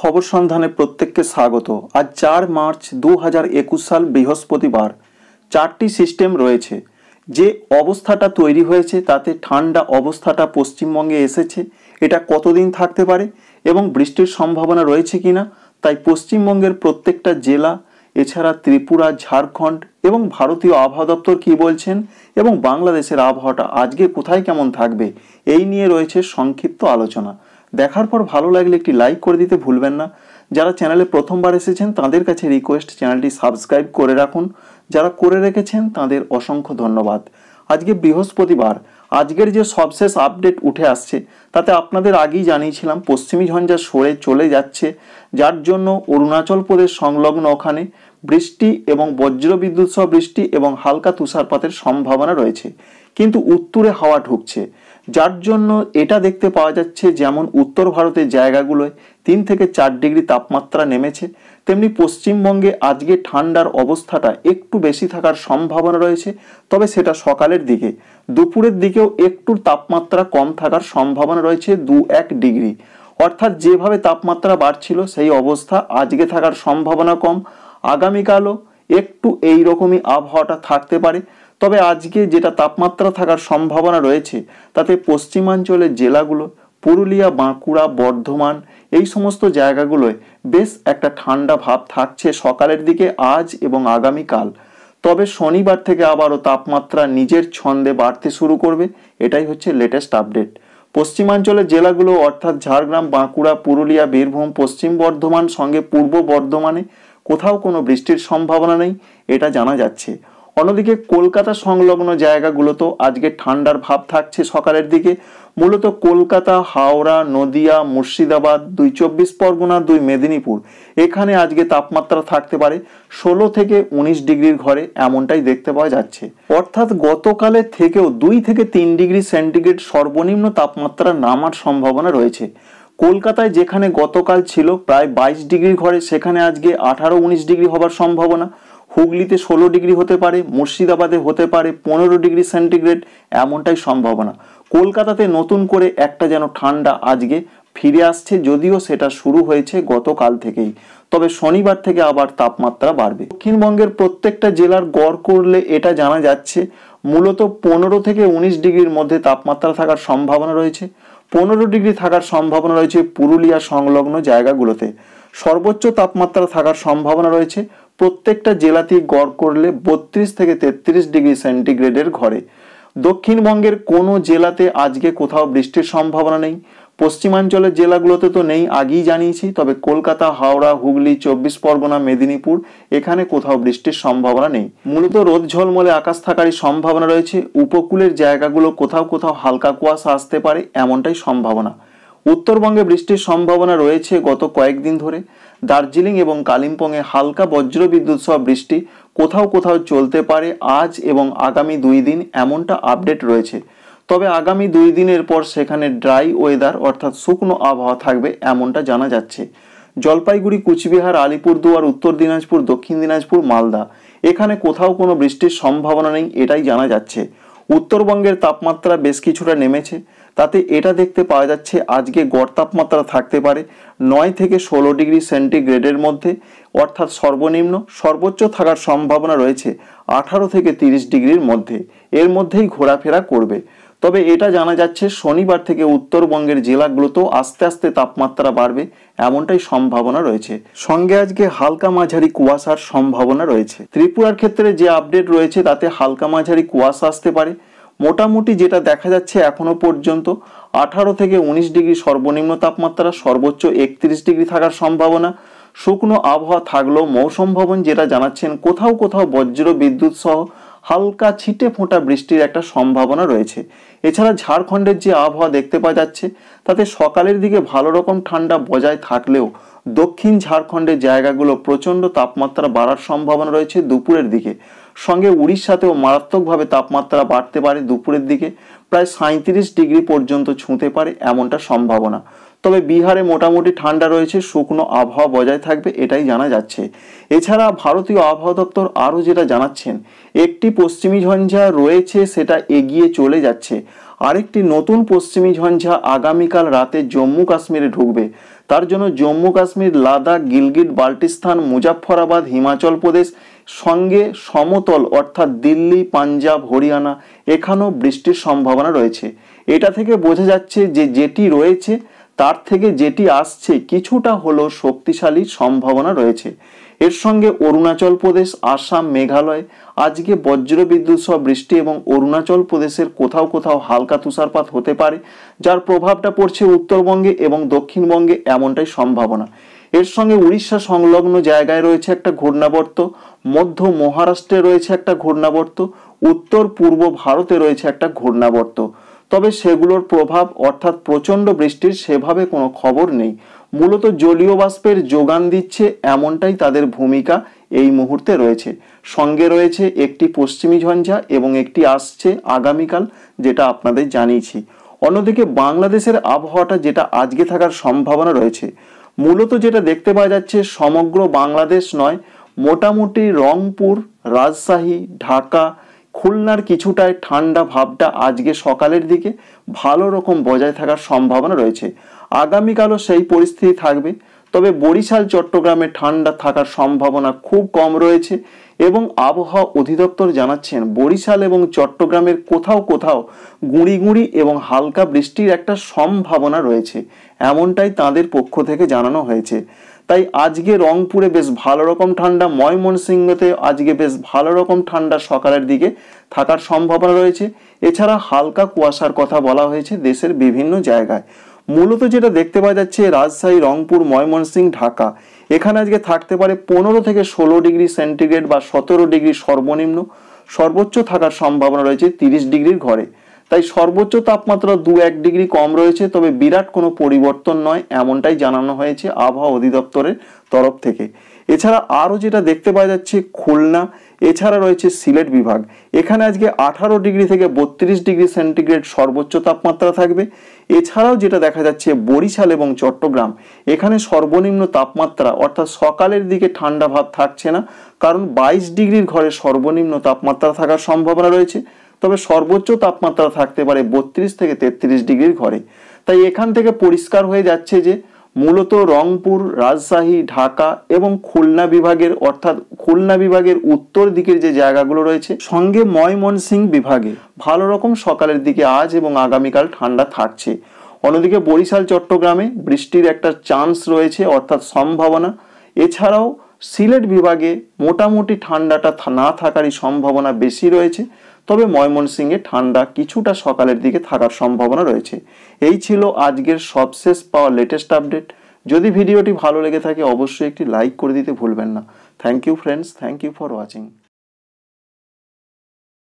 খবর সন্ধানে প্রত্যেককে স্বাগত আজ চার মার্চ দু সাল বৃহস্পতিবার চারটি সিস্টেম রয়েছে যে অবস্থাটা তৈরি হয়েছে তাতে ঠান্ডা অবস্থাটা পশ্চিমবঙ্গে এসেছে এটা কতদিন থাকতে পারে এবং বৃষ্টির সম্ভাবনা রয়েছে কি না তাই পশ্চিমবঙ্গের প্রত্যেকটা জেলা এছাড়া ত্রিপুরা ঝাড়খণ্ড এবং ভারতীয় আবহাওয়া দপ্তর কী বলছেন এবং বাংলাদেশের আবহাওয়াটা আজকে কোথায় কেমন থাকবে এই নিয়ে রয়েছে সংক্ষিপ্ত আলোচনা দেখার পর ভালো লাগলে একটি লাইক করে দিতে ভুলবেন না যারা চ্যানেলে প্রথমবার এসেছেন তাদের কাছে রিকোয়েস্ট চ্যানেলটি সাবস্ক্রাইব করে রাখুন যারা করে রেখেছেন তাদের অসংখ্য ধন্যবাদ আজকে বৃহস্পতিবার আজকের যে সবশেষ আপডেট উঠে আসছে তাতে আপনাদের আগেই জানিয়েছিলাম পশ্চিমী ঝঞ্ঝা সরে চলে যাচ্ছে যার জন্য অরুণাচল প্রদেশ সংলগ্ন ওখানে বৃষ্টি এবং বিদ্যুৎ সহ বৃষ্টি এবং হালকা তুষারপাতের সম্ভাবনা রয়েছে কিন্তু উত্তরে হাওয়া ঢুকছে যার জন্য এটা দেখতে পাওয়া যাচ্ছে যেমন উত্তর ভারতের জায়গাগুলোয় তিন থেকে চার ডিগ্রি তাপমাত্রা নেমেছে তেমনি পশ্চিমবঙ্গে আজকে ঠান্ডার অবস্থাটা একটু বেশি থাকার সম্ভাবনা রয়েছে তবে সেটা সকালের দিকে দুপুরের দিকেও একটু তাপমাত্রা কম থাকার সম্ভাবনা রয়েছে দু এক ডিগ্রি অর্থাৎ যেভাবে তাপমাত্রা বাড়ছিল সেই অবস্থা আজকে থাকার সম্ভাবনা কম আগামীকালও একটু এই রকমই আবহাওয়াটা থাকতে পারে তবে আজকে যেটা তাপমাত্রা থাকার সম্ভাবনা রয়েছে তাতে পশ্চিমাঞ্চলের জেলাগুলো পুরুলিয়া বাঁকুড়া বর্ধমান এই সমস্ত জায়গাগুলোয় বেশ একটা ঠান্ডা ভাব থাকছে সকালের দিকে আজ এবং আগামীকাল তবে শনিবার থেকে আবারও তাপমাত্রা নিজের ছন্দে বাড়তে শুরু করবে এটাই হচ্ছে লেটেস্ট আপডেট পশ্চিমাঞ্চলের জেলাগুলো অর্থাৎ ঝাড়গ্রাম বাঁকুড়া পুরুলিয়া বীরভূম পশ্চিম বর্ধমান সঙ্গে পূর্ব বর্ধমানে কোথাও কোনো বৃষ্টির সম্ভাবনা নেই এটা জানা যাচ্ছে অন্যদিকে কলকাতা সংলগ্ন জায়গাগুলোতেও আজকে ঠান্ডার ভাব থাকছে সকালের দিকে মূলত কলকাতা হাওড়া নদিয়া মুর্শিদাবাদ দুই চব্বিশ পরগনা দুই মেদিনীপুর এখানে আজকে তাপমাত্রা থাকতে পারে ষোলো থেকে উনিশ ডিগ্রির ঘরে এমনটাই দেখতে পাওয়া যাচ্ছে অর্থাৎ গতকালের থেকেও দুই থেকে তিন ডিগ্রি সেন্টিগ্রেড সর্বনিম্ন তাপমাত্রা নামার সম্ভাবনা রয়েছে কলকাতায় যেখানে গতকাল ছিল প্রায় বাইশ ডিগ্রি ঘরে সেখানে আজকে আঠারো উনিশ ডিগ্রি হবার সম্ভাবনা হুগলিতে ষোলো ডিগ্রি হতে পারে মুর্শিদাবাদে হতে পারে পনেরো ডিগ্রি সেন্টিগ্রেড এমনটাই সম্ভাবনা কলকাতাতে নতুন করে একটা যেন ঠান্ডা আজকে ফিরে আসছে যদিও সেটা শুরু হয়েছে গতকাল থেকেই তবে শনিবার থেকে আবার তাপমাত্রা বাড়বে দক্ষিণবঙ্গের প্রত্যেকটা জেলার গড় করলে এটা জানা যাচ্ছে মূলত পনেরো থেকে উনিশ ডিগ্রির মধ্যে তাপমাত্রা থাকার সম্ভাবনা রয়েছে পনেরো ডিগ্রি থাকার সম্ভাবনা রয়েছে পুরুলিয়া সংলগ্ন জায়গাগুলোতে সর্বোচ্চ তাপমাত্রা থাকার সম্ভাবনা রয়েছে প্রত্যেকটা জেলাতেই গড় করলে বত্রিশ থেকে তেত্রিশ ডিগ্রি সেন্টিগ্রেডের ঘরে দক্ষিণবঙ্গের কোনো জেলাতে আজকে কোথাও বৃষ্টির সম্ভাবনা নেই পশ্চিমাঞ্চলের জেলাগুলোতে তো নেই আগেই জানিয়েছি তবে কলকাতা হাওড়া হুগলি চব্বিশ পরগনা মেদিনীপুর এখানে কোথাও বৃষ্টির সম্ভাবনা নেই মূলত রোদ ঝলমলে আকাশ থাকারই সম্ভাবনা রয়েছে উপকূলের জায়গাগুলো কোথাও কোথাও হালকা কুয়াশা আসতে পারে এমনটাই সম্ভাবনা উত্তরবঙ্গে বৃষ্টির সম্ভাবনা রয়েছে গত কয়েকদিন ধরে দার্জিলিং এবং কালিম্পংয়ে হালকা বজ্রবিদ্যুৎ সহ বৃষ্টি কোথাও কোথাও চলতে পারে আজ এবং আগামী দুই দিন এমনটা আপডেট রয়েছে তবে আগামী দুই দিনের পর সেখানে ড্রাই ওয়েদার অর্থাৎ শুকনো আবহাওয়া থাকবে এমনটা জানা যাচ্ছে জলপাইগুড়ি কুচবিহার আলিপুরদুয়ার উত্তর দিনাজপুর দক্ষিণ দিনাজপুর মালদা এখানে কোথাও কোনো বৃষ্টির সম্ভাবনা নেই এটাই জানা যাচ্ছে উত্তরবঙ্গের তাপমাত্রা বেশ কিছুটা নেমেছে তাতে এটা দেখতে পাওয়া যাচ্ছে আজকে গড় তাপমাত্রা থাকতে পারে নয় থেকে ষোলো ডিগ্রি সেন্টিগ্রেডের মধ্যে অর্থাৎ সর্বনিম্ন সর্বোচ্চ থাকার সম্ভাবনা রয়েছে আঠারো থেকে তিরিশ ডিগ্রির মধ্যে এর মধ্যেই ঘোরাফেরা করবে তবে এটা জানা যাচ্ছে শনিবার থেকে উত্তরবঙ্গের জেলাগুলোতেও আস্তে আস্তে তাপমাত্রা বাড়বে এমনটাই সম্ভাবনা রয়েছে সঙ্গে আজকে হালকা মাঝারি কুয়াশার সম্ভাবনা রয়েছে ত্রিপুরার ক্ষেত্রে যে আপডেট রয়েছে তাতে হালকা মাঝারি কুয়াশা আসতে পারে মোটামুটি যেটা দেখা যাচ্ছে এখনো পর্যন্ত আঠারো থেকে উনিশ ডিগ্রি সর্বনিম্ন তাপমাত্রা সর্বোচ্চ একত্রিশ ডিগ্রি থাকার সম্ভাবনা শুকনো আবহাওয়া থাকলেও মৌসুম ভবন যেটা জানাচ্ছেন কোথাও কোথাও বজ্র বিদ্যুৎ সহ হালকা ছিটে ফোঁটা বৃষ্টির একটা সম্ভাবনা রয়েছে এছাড়া ঝাড়খণ্ডের যে আবহাওয়া দেখতে পাওয়া যাচ্ছে তাতে সকালের দিকে ভালো রকম ঠান্ডা বজায় থাকলেও দক্ষিণ ঝাড়খণ্ডের জায়গাগুলো প্রচণ্ড তাপমাত্রা বাড়ার সম্ভাবনা রয়েছে দুপুরের দিকে সঙ্গে উড়িষ্যাতেও মারাত্মকভাবে তাপমাত্রা বাড়তে পারে দুপুরের দিকে প্রায় সাঁত্রিশ ডিগ্রি পর্যন্ত ছুঁতে পারে এমনটা সম্ভাবনা তবে বিহারে মোটামুটি ঠান্ডা রয়েছে শুকনো আবহাওয়া বজায় থাকবে এটাই জানা যাচ্ছে এছাড়া ভারতীয় আবহাওয়া দপ্তর আরও যেটা জানাচ্ছেন একটি পশ্চিমী ঝঞ্ঝা রয়েছে সেটা এগিয়ে চলে যাচ্ছে আরেকটি নতুন পশ্চিমী ঝঞ্ঝা আগামীকাল রাতে জম্মু কাশ্মীরে ঢুকবে তার জন্য জম্মু কাশ্মীর লাদাখ গিলগিট বাল্টিস্তান মুজাফরাবাদ হিমাচল প্রদেশ সঙ্গে সমতল অর্থাৎ দিল্লি পাঞ্জাব হরিয়ানা এখানেও বৃষ্টির সম্ভাবনা রয়েছে এটা থেকে বোঝা যাচ্ছে যে যেটি রয়েছে তার থেকে যেটি আসছে কিছুটা হলো শক্তিশালী সম্ভাবনা রয়েছে এর সঙ্গে অরুণাচল প্রদেশ আসাম মেঘালয় আজকে বজ্রবিদ্যুৎ সহ বৃষ্টি এবং অরুণাচল প্রদেশের কোথাও কোথাও হালকা তুষারপাত হতে পারে যার প্রভাবটা পড়ছে উত্তরবঙ্গে এবং দক্ষিণবঙ্গে এমনটাই সম্ভাবনা এর সঙ্গে উড়িষ্যা সংলগ্ন জায়গায় রয়েছে একটা ঘূর্ণাবর্ত মধ্য মহারাষ্ট্রে রয়েছে একটা ঘূর্ণাবর্ত উত্তর পূর্ব ভারতে রয়েছে একটা ঘূর্ণাবর্ত তবে সেগুলোর প্রভাব অর্থাৎ প্রচণ্ড বৃষ্টির সেভাবে কোনো খবর নেই মূলত জলীয় বাষ্পের যোগান দিচ্ছে এমনটাই তাদের ভূমিকা এই মুহূর্তে রয়েছে সঙ্গে রয়েছে একটি পশ্চিমী ঝঞ্ঝা এবং একটি আসছে আগামীকাল যেটা আপনাদের জানিয়েছি অন্যদিকে বাংলাদেশের আবহাওয়াটা যেটা আজকে থাকার সম্ভাবনা রয়েছে মূলত যেটা দেখতে পাওয়া যাচ্ছে সমগ্র বাংলাদেশ নয় মোটামুটি রংপুর রাজশাহী ঢাকা খুলনার কিছুটায় ঠান্ডা ভাবটা আজকে সকালের দিকে ভালো রকম বজায় থাকার সম্ভাবনা রয়েছে আগামীকালও সেই পরিস্থিতি থাকবে তবে বরিশাল চট্টগ্রামে ঠান্ডা থাকার সম্ভাবনা খুব কম রয়েছে এবং আবহাওয়া অধিদপ্তর জানাচ্ছেন বরিশাল এবং চট্টগ্রামের কোথাও কোথাও গুঁড়ি গুঁড়ি এবং হালকা বৃষ্টির একটা সম্ভাবনা রয়েছে এমনটাই তাদের পক্ষ থেকে জানানো হয়েছে তাই আজকে রংপুরে বেশ ভালো রকম ঠান্ডা ময়মনসিংহতে আজকে বেশ ভালো রকম ঠান্ডা সকালের দিকে থাকার সম্ভাবনা রয়েছে এছাড়া হালকা কুয়াশার কথা বলা হয়েছে দেশের বিভিন্ন জায়গায় মূলত যেটা দেখতে পাওয়া যাচ্ছে রাজশাহী রংপুর ময়মনসিং ঢাকা এখানে আজকে থাকতে পারে পনেরো থেকে ষোলো ডিগ্রি সেন্টিগ্রেড বা সতেরো ডিগ্রি সর্বনিম্ন সর্বোচ্চ থাকার সম্ভাবনা রয়েছে তিরিশ ডিগ্রির ঘরে তাই সর্বোচ্চ তাপমাত্রা দু এক ডিগ্রি কম রয়েছে তবে বিরাট কোনো পরিবর্তন নয় এমনটাই জানানো হয়েছে আবহাওয়া অধিদপ্তরের তরফ থেকে এছাড়া আরও যেটা দেখতে পাওয়া যাচ্ছে খুলনা এছাড়া রয়েছে সিলেট বিভাগ এখানে আজকে আঠারো ডিগ্রি থেকে বত্রিশ ডিগ্রি সেন্টিগ্রেড সর্বোচ্চ তাপমাত্রা থাকবে এছাড়াও যেটা দেখা যাচ্ছে বরিশাল এবং চট্টগ্রাম এখানে সর্বনিম্ন তাপমাত্রা অর্থাৎ সকালের দিকে ঠান্ডা ভাব থাকছে না কারণ বাইশ ডিগ্রির ঘরে সর্বনিম্ন তাপমাত্রা থাকার সম্ভাবনা রয়েছে তবে সর্বোচ্চ তাপমাত্রা থাকতে পারে বত্রিশ থেকে তেত্রিশ ডিগ্রির ঘরে তাই এখান থেকে পরিষ্কার হয়ে যাচ্ছে যে মূলত রংপুর রাজশাহী ঢাকা এবং খুলনা বিভাগের অর্থাৎ খুলনা বিভাগের উত্তর দিকের যে জায়গাগুলো রয়েছে সঙ্গে ময়মনসিং বিভাগে ভালো রকম সকালের দিকে আজ এবং আগামীকাল ঠান্ডা থাকছে অন্যদিকে বরিশাল চট্টগ্রামে বৃষ্টির একটা চান্স রয়েছে অর্থাৎ সম্ভাবনা এছাড়াও সিলেট বিভাগে মোটামুটি ঠান্ডাটা না থাকারই সম্ভাবনা বেশি রয়েছে তবে ময়মনসিংহে ঠান্ডা কিছুটা সকালের দিকে থাকার সম্ভাবনা রয়েছে এই ছিল আজকের সবশেষ পাওয়া লেটেস্ট আপডেট যদি ভিডিওটি ভালো লেগে থাকে অবশ্যই একটি লাইক করে দিতে ভুলবেন না thank you friends thank you for watching